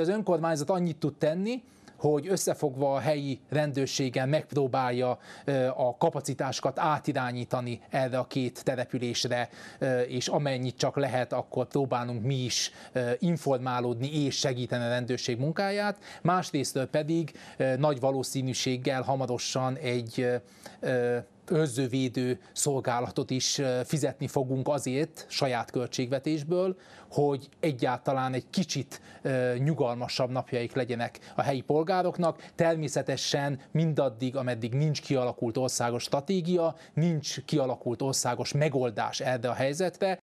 Az önkormányzat annyit tud tenni, hogy összefogva a helyi rendőrséggel megpróbálja a kapacitásokat átirányítani erre a két településre, és amennyit csak lehet, akkor próbálunk mi is informálódni és segíteni a rendőrség munkáját. Másrésztről pedig nagy valószínűséggel hamarosan egy őrzővédő szolgálatot is fizetni fogunk azért saját költségvetésből, hogy egyáltalán egy kicsit nyugalmasabb napjaik legyenek a helyi polgároknak. Természetesen mindaddig, ameddig nincs kialakult országos stratégia, nincs kialakult országos megoldás erre a helyzetre,